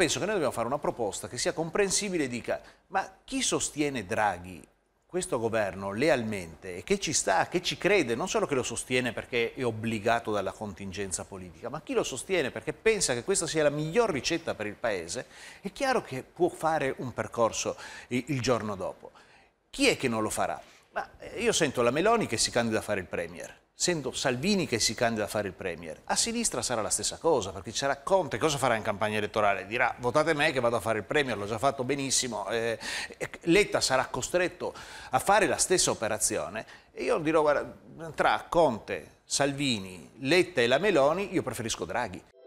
penso che noi dobbiamo fare una proposta che sia comprensibile e dica ma chi sostiene Draghi questo governo lealmente e che ci sta, che ci crede, non solo che lo sostiene perché è obbligato dalla contingenza politica, ma chi lo sostiene perché pensa che questa sia la miglior ricetta per il Paese, è chiaro che può fare un percorso il giorno dopo. Chi è che non lo farà? Ma eh, io sento la Meloni che si candida a fare il Premier essendo Salvini che si candida a fare il Premier. A sinistra sarà la stessa cosa, perché c'era Conte, cosa farà in campagna elettorale? Dirà votate me che vado a fare il Premier, l'ho già fatto benissimo. Eh, Letta sarà costretto a fare la stessa operazione e io dirò guarda, tra Conte, Salvini, Letta e la Meloni io preferisco Draghi.